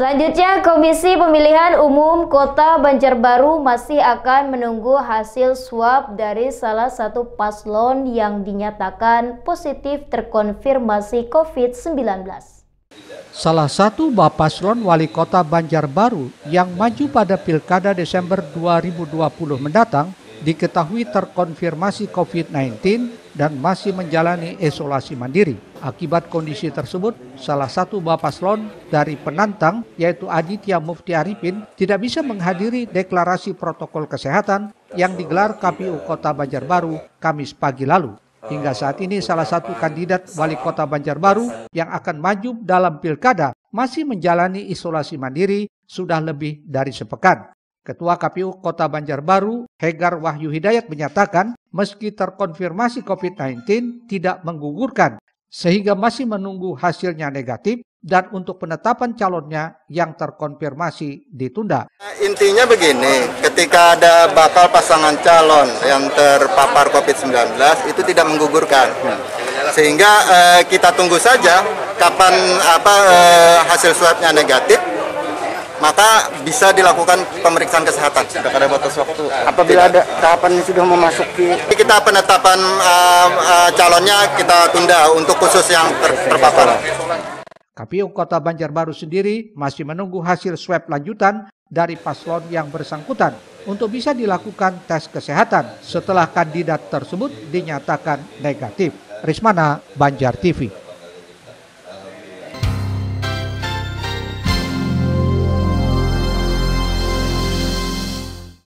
Selanjutnya, Komisi Pemilihan Umum Kota Banjarbaru masih akan menunggu hasil swab dari salah satu paslon yang dinyatakan positif terkonfirmasi COVID-19. Salah satu bapaslon wali kota Banjarbaru yang maju pada Pilkada Desember 2020 mendatang diketahui terkonfirmasi COVID-19 dan masih menjalani isolasi mandiri. Akibat kondisi tersebut, salah satu bapak slon dari penantang yaitu Aditya Mufti Arifin tidak bisa menghadiri deklarasi protokol kesehatan yang digelar KPU Kota Banjarbaru Kamis pagi lalu. Hingga saat ini salah satu kandidat wali kota Banjarbaru yang akan maju dalam pilkada masih menjalani isolasi mandiri sudah lebih dari sepekan. Ketua KPU Kota Banjarbaru, Hegar Wahyu Hidayat menyatakan, meski terkonfirmasi COVID-19 tidak menggugurkan, sehingga masih menunggu hasilnya negatif dan untuk penetapan calonnya yang terkonfirmasi ditunda. Intinya begini, ketika ada bakal pasangan calon yang terpapar COVID-19 itu tidak menggugurkan. Sehingga eh, kita tunggu saja kapan apa eh, hasil swabnya negatif maka bisa dilakukan pemeriksaan kesehatan. Tidak ada batas waktu. Apabila Tidak. ada tahapan yang sudah memasuki kita penetapan uh, uh, calonnya kita tunda untuk khusus yang ter terpapar. KPU Kota Banjarbaru sendiri masih menunggu hasil swab lanjutan dari paslon yang bersangkutan untuk bisa dilakukan tes kesehatan setelah kandidat tersebut dinyatakan negatif. Rismana Banjar TV